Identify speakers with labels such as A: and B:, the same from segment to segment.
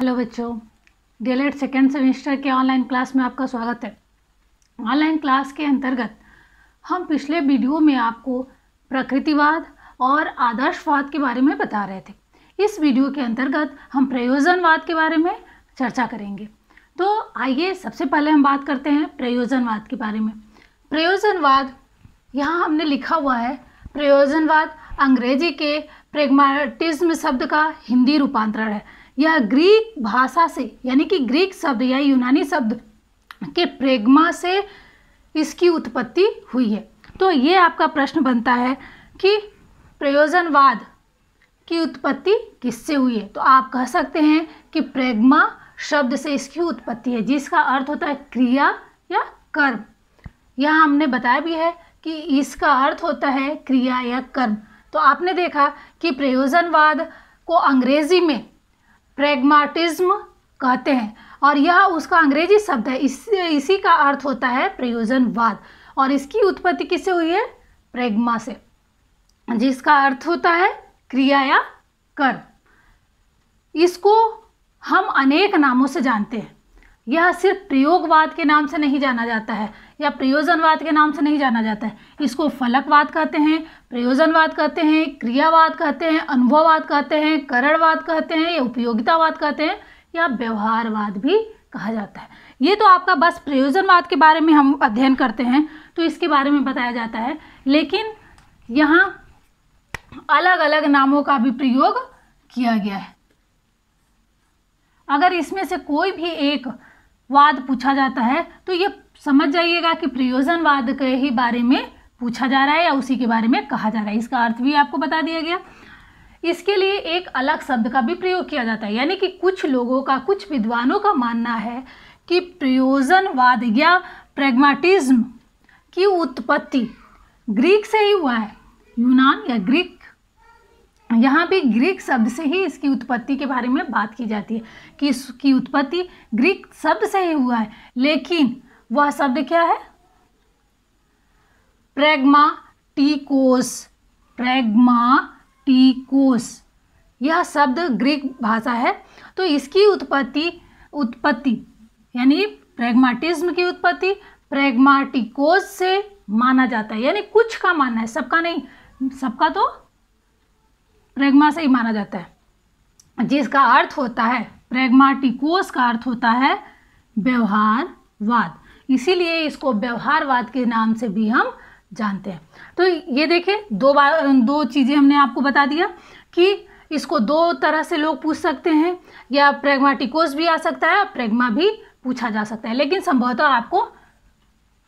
A: hello बच्चों DElEd second semester के online class में आपका स्वागत है ऑनलाइन क्लास के अंतर्गत हम पिछले वीडियो में आपको प्रकृतिवाद और आदर्शवाद के बारे में बता रहे थे इस वीडियो के अंतर्गत हम प्रयोजनवाद के बारे में चर्चा करेंगे तो आइए सबसे पहले हम बात करते हैं प्रयोजनवाद के बारे में प्रयोजनवाद यहाँ हमने लिखा हुआ है प्रयोजनवाद अंग्रेजी के प्रेगमाटिज्म शब्द का हिंदी रूपांतरण है यह ग्रीक भाषा से यानी कि ग्रीक शब्द या यूनानी शब्द के प्रेग्मा से इसकी उत्पत्ति हुई है तो ये आपका प्रश्न बनता है कि प्रयोजनवाद की उत्पत्ति किससे हुई है तो आप कह सकते हैं कि प्रेग्मा शब्द से इसकी उत्पत्ति है जिसका अर्थ होता है क्रिया या कर्म यह हमने बताया भी है कि इसका अर्थ होता है क्रिया या कर्म तो आपने देखा कि प्रयोजनवाद को अंग्रेजी में प्रेगमाटिज्म कहते हैं और यह उसका अंग्रेजी शब्द है इस इसी का अर्थ होता है प्रयोजनवाद और इसकी उत्पत्ति किससे हुई है प्रेग्मा से जिसका अर्थ होता है क्रिया या कर इसको हम अनेक नामों से जानते हैं यह सिर्फ प्रयोगवाद के नाम से नहीं जाना जाता है या प्रयोजनवाद के नाम से नहीं जाना जाता है इसको फलकवाद कहते हैं प्रयोजनवाद कहते हैं क्रियावाद कहते हैं अनुभववाद कहते हैं करणवाद कहते हैं या उपयोगितावाद कहते हैं या व्यवहारवाद भी कहा जाता है ये तो आपका बस प्रयोजनवाद के बारे में हम अध्ययन करते हैं तो इसके बारे में बताया जाता है लेकिन यहाँ अलग अलग नामों का भी प्रयोग किया गया है अगर इसमें से कोई भी एक वाद पूछा जाता है तो ये समझ जाइएगा कि प्रयोजनवाद के ही बारे में पूछा जा रहा है या उसी के बारे में कहा जा रहा है इसका अर्थ भी आपको बता दिया गया इसके लिए एक अलग शब्द का भी प्रयोग किया जाता है यानी कि कुछ लोगों का कुछ विद्वानों का मानना है कि प्रयोजनवाद या प्रेगमाटिज्म की उत्पत्ति ग्रीक से ही हुआ है यूनान या ग्रीक यहाँ भी ग्रीक शब्द से ही इसकी उत्पत्ति के बारे में बात की जाती है कि इसकी उत्पत्ति ग्रीक शब्द से ही हुआ है लेकिन वह शब्द क्या है प्रेग्मा टीकोस प्रेग्मा टीकोस यह शब्द ग्रीक भाषा है तो इसकी उत्पत्ति उत्पत्ति यानी प्रेग्माटिज्म की उत्पत्ति प्रेग्माटिकोस से माना जाता है यानी कुछ का मानना है सबका नहीं सबका तो प्रेग्मा से ही माना जाता है जिसका अर्थ होता है प्रेग्माटिकोस का अर्थ होता है व्यवहारवाद इसीलिए इसको व्यवहारवाद के नाम से भी हम जानते हैं तो ये देखिए दो बार दो चीज़ें हमने आपको बता दिया कि इसको दो तरह से लोग पूछ सकते हैं या प्रेग्माटिकोस भी आ सकता है प्रेग्मा भी पूछा जा सकता है लेकिन संभवतः आपको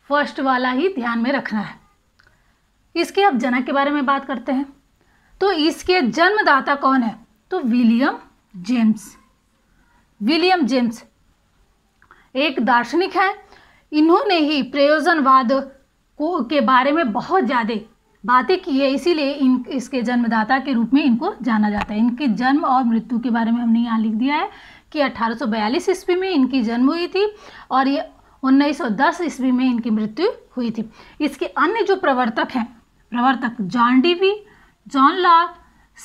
A: फर्स्ट वाला ही ध्यान में रखना है इसके अब जनक के बारे में बात करते हैं तो इसके जन्मदाता कौन है तो विलियम जेम्स विलियम जेम्स एक दार्शनिक है इन्होंने ही प्रयोजनवाद को के बारे में बहुत ज़्यादा बातें की है इसीलिए इन इसके जन्मदाता के रूप में इनको जाना जाता है इनके जन्म और मृत्यु के बारे में हमने यहाँ लिख दिया है कि 1842 ईस्वी में इनकी जन्म हुई थी और ये 1910 ईस्वी में इनकी मृत्यु हुई थी इसके अन्य जो प्रवर्तक हैं प्रवर्तक जॉन डी वी जॉन लॉ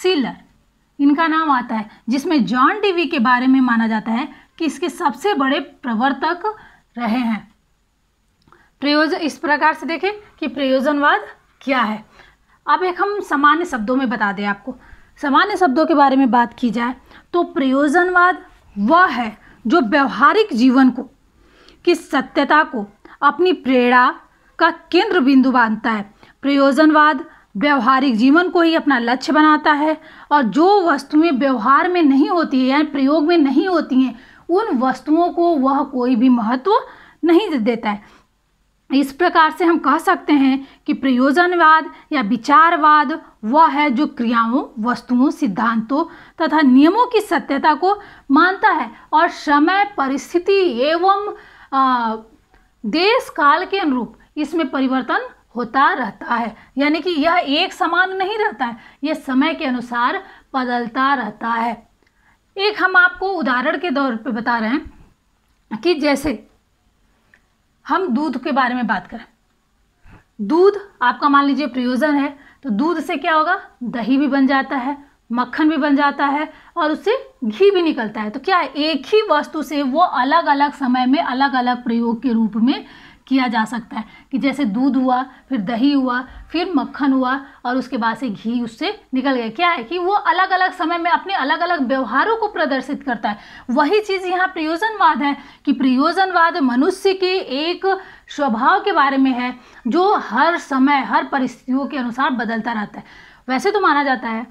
A: सीलर इनका नाम आता है जिसमें जॉन डीवी के बारे में माना जाता है कि इसके सबसे बड़े प्रवर्तक रहे हैं प्रयोजन इस प्रकार से देखें कि प्रयोजनवाद क्या है अब एक हम सामान्य शब्दों में बता दें आपको सामान्य शब्दों के बारे में बात की जाए तो प्रयोजनवाद वह है जो व्यवहारिक जीवन को की सत्यता को अपनी प्रेरणा का केंद्र बिंदु बांधता है प्रयोजनवाद व्यवहारिक जीवन को ही अपना लक्ष्य बनाता है और जो वस्तुएं व्यवहार में नहीं होती है यानी प्रयोग में नहीं होती हैं उन वस्तुओं को वह कोई भी महत्व नहीं देता है इस प्रकार से हम कह सकते हैं कि प्रयोजनवाद या विचारवाद वह है जो क्रियाओं वस्तुओं सिद्धांतों तथा नियमों की सत्यता को मानता है और समय परिस्थिति एवं देश काल के अनुरूप इसमें परिवर्तन होता रहता है यानी कि यह एक समान नहीं रहता है यह समय के अनुसार बदलता रहता है एक हम आपको उदाहरण के तौर पर बता रहे हैं कि जैसे हम दूध के बारे में बात करें दूध आपका मान लीजिए प्रयोजन है तो दूध से क्या होगा दही भी बन जाता है मक्खन भी बन जाता है और उससे घी भी निकलता है तो क्या एक ही वस्तु से वो अलग अलग समय में अलग अलग प्रयोग के रूप में किया जा सकता है कि जैसे दूध हुआ फिर दही हुआ फिर मक्खन हुआ और उसके बाद से घी उससे निकल गया क्या है कि वो अलग अलग समय में अपने अलग अलग व्यवहारों को प्रदर्शित करता है वही चीज़ यहाँ प्रयोजनवाद है कि प्रयोजनवाद मनुष्य के एक स्वभाव के बारे में है जो हर समय हर परिस्थितियों के अनुसार बदलता रहता है वैसे तो माना जाता है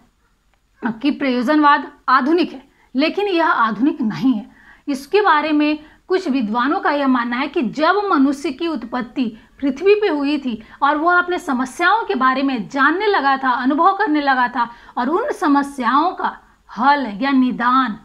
A: कि प्रयोजनवाद आधुनिक है लेकिन यह आधुनिक नहीं है इसके बारे में कुछ विद्वानों का यह मानना है कि जब मनुष्य की उत्पत्ति पृथ्वी पे हुई थी और वह अपने समस्याओं के बारे में जानने लगा था अनुभव करने लगा था और उन समस्याओं का हल या निदान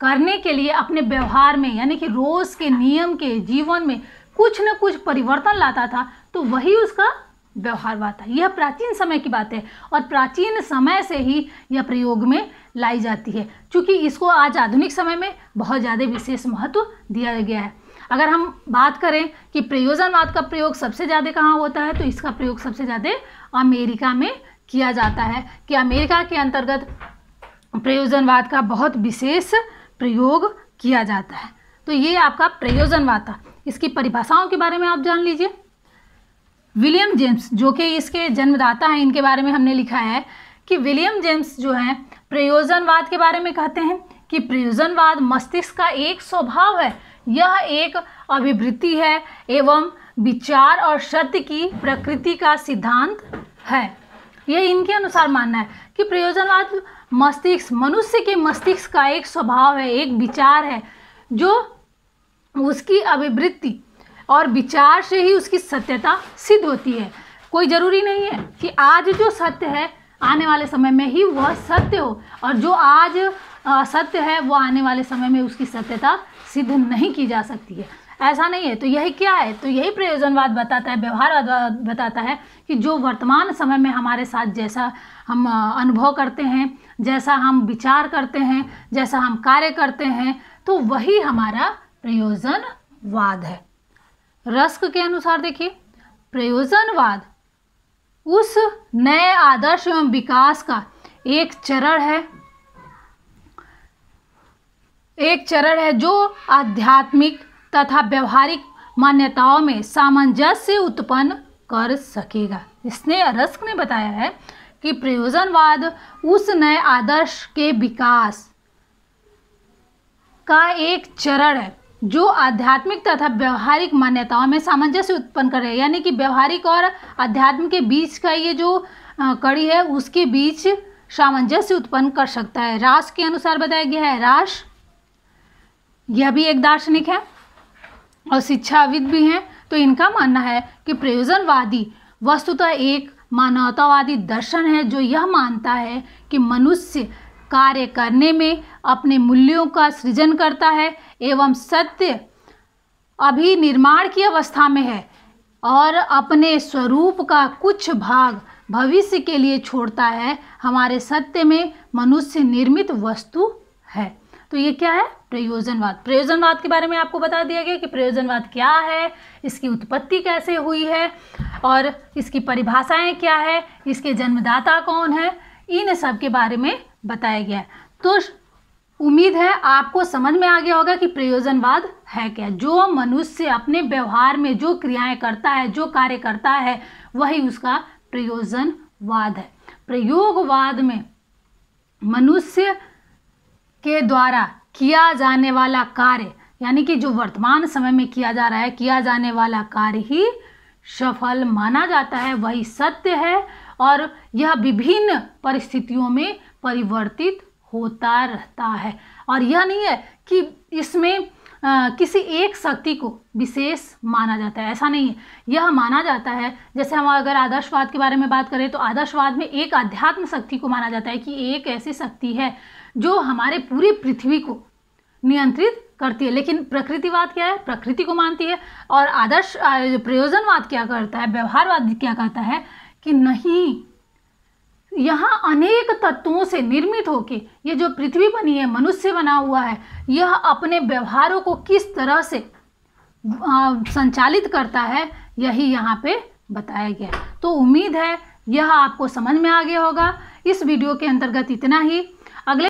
A: करने के लिए अपने व्यवहार में यानी कि रोज़ के नियम के जीवन में कुछ न कुछ परिवर्तन लाता था तो वही उसका हुआ था यह प्राचीन समय की बात है और प्राचीन समय से ही यह प्रयोग में लाई जाती है क्योंकि इसको आज आधुनिक समय में बहुत ज़्यादा विशेष महत्व दिया गया है अगर हम बात करें कि प्रयोजनवाद का प्रयोग सबसे ज़्यादा कहाँ होता है तो इसका प्रयोग सबसे ज़्यादा अमेरिका में किया जाता है कि अमेरिका के अंतर्गत प्रयोजनवाद का बहुत विशेष प्रयोग किया जाता है तो ये आपका प्रयोजनवाद था इसकी परिभाषाओं के बारे में आप जान लीजिए विलियम जेम्स जो कि इसके जन्मदाता हैं इनके बारे में हमने लिखा है कि विलियम जेम्स जो हैं प्रयोजनवाद के बारे में कहते हैं कि प्रयोजनवाद मस्तिष्क का एक स्वभाव है यह एक अभिवृत्ति है एवं विचार और शब्द की प्रकृति का सिद्धांत है यह इनके अनुसार मानना है कि प्रयोजनवाद मस्तिष्क मनुष्य के मस्तिष्क का एक स्वभाव है एक विचार है जो उसकी अभिवृत्ति और विचार से ही उसकी सत्यता सिद्ध होती है कोई ज़रूरी नहीं है कि आज जो सत्य है आने वाले समय में ही वह सत्य हो और जो आज सत्य है वह आने वाले समय में उसकी सत्यता सिद्ध नहीं की जा सकती है ऐसा नहीं है तो यही क्या है तो यही प्रयोजनवाद बताता है व्यवहारवाद बताता है कि जो वर्तमान समय में हमारे साथ जैसा हम अनुभव करते हैं जैसा हम विचार करते हैं जैसा हम कार्य करते हैं तो वही हमारा प्रयोजनवाद है रस्क के अनुसार देखिए प्रयोजनवाद उस नए आदर्श एवं विकास का एक चरण है एक चरण है जो आध्यात्मिक तथा व्यवहारिक मान्यताओं में सामंजस्य उत्पन्न कर सकेगा इसने रस्क ने बताया है कि प्रयोजनवाद उस नए आदर्श के विकास का एक चरण है जो आध्यात्मिक तथा व्यवहारिक मान्यताओं में सामंजस्य उत्पन्न करे यानी कि व्यवहारिक और अध्यात्म के बीच का ये जो कड़ी है उसके बीच सामंजस्य उत्पन्न कर सकता है रास के अनुसार बताया गया है रास यह भी एक दार्शनिक है और शिक्षाविद भी हैं तो इनका मानना है कि प्रयोजनवादी वस्तुतः एक मानवतावादी दर्शन है जो यह मानता है कि मनुष्य कार्य करने में अपने मूल्यों का सृजन करता है एवं सत्य अभी निर्माण की अवस्था में है और अपने स्वरूप का कुछ भाग भविष्य के लिए छोड़ता है हमारे सत्य में मनुष्य निर्मित वस्तु है तो ये क्या है प्रयोजनवाद प्रयोजनवाद के बारे में आपको बता दिया गया कि प्रयोजनवाद क्या है इसकी उत्पत्ति कैसे हुई है और इसकी परिभाषाएं क्या है इसके जन्मदाता कौन है इन सब के बारे में बताया गया है तो उम्मीद है आपको समझ में आ गया होगा कि प्रयोजनवाद है क्या जो मनुष्य अपने व्यवहार में जो क्रियाएं करता है जो कार्य करता है वही उसका प्रयोजनवाद है प्रयोगवाद में मनुष्य के द्वारा किया जाने वाला कार्य यानी कि जो वर्तमान समय में किया जा रहा है किया जाने वाला कार्य ही सफल माना जाता है वही सत्य है और यह विभिन्न परिस्थितियों में परिवर्तित होता रहता है और यह नहीं है कि इसमें आ, किसी एक शक्ति को विशेष माना जाता है ऐसा नहीं है यह माना जाता है जैसे हम अगर आदर्शवाद के बारे में बात करें तो आदर्शवाद में एक आध्यात्म शक्ति को माना जाता है कि एक ऐसी शक्ति है जो हमारे पूरी पृथ्वी को नियंत्रित करती है लेकिन प्रकृतिवाद क्या है प्रकृति को मानती है और आदर्श प्रयोजनवाद क्या करता है व्यवहारवाद क्या कहता है कि नहीं यहाँ अनेक तत्वों से निर्मित होकर ये जो पृथ्वी बनी है मनुष्य बना हुआ है यह अपने व्यवहारों को किस तरह से संचालित करता है यही यहाँ पे बताया गया तो उम्मीद है यह आपको समझ में आ गया होगा इस वीडियो के अंतर्गत इतना ही अगले